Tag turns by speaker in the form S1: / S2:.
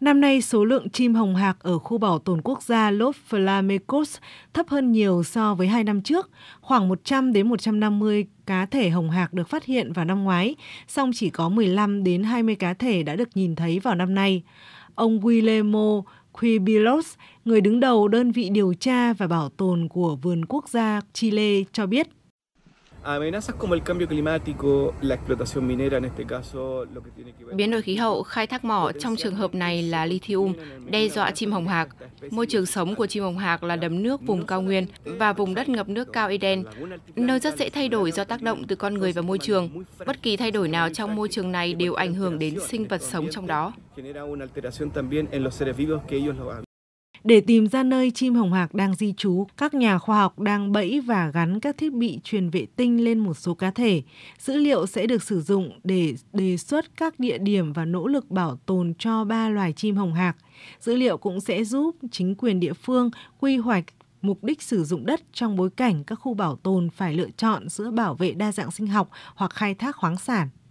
S1: Năm nay, số lượng chim hồng hạc ở khu bảo tồn quốc gia Los Flamecos thấp hơn nhiều so với hai năm trước, khoảng 100 đến 150 cá thể hồng hạc được phát hiện vào năm ngoái, song chỉ có 15 đến 20 cá thể đã được nhìn thấy vào năm nay. Ông Guillermo Quibilos, người đứng đầu đơn vị điều tra và bảo
S2: tồn của Vườn Quốc gia Chile cho biết.
S3: Amenazas como el cambio climático, la explotación minera en este caso, lo que tiene
S2: que ver Biến đổi khí hậu, khai thác mỏ trong trường hợp này là lithium, đe dọa chim hồng hạc. Môi trường sống của chim hồng hạc là đầm nước vùng cao nguyên và vùng đất ngập nước cao Eden, nơi rất dễ thay đổi do tác động từ con người và môi trường. Bất kỳ thay đổi nào trong môi trường này đều ảnh hưởng đến sinh vật sống trong đó để
S1: tìm ra nơi chim hồng hạc đang di trú. Các nhà khoa học đang bẫy và gắn các thiết bị truyền vệ tinh lên một số cá thể. Dữ liệu sẽ được sử dụng để đề xuất các địa điểm và nỗ lực bảo tồn cho ba loài chim hồng hạc. Dữ liệu cũng sẽ giúp chính quyền địa phương quy hoạch mục đích sử dụng đất trong bối cảnh các khu bảo tồn phải lựa chọn giữa bảo vệ đa dạng sinh học hoặc khai thác khoáng sản.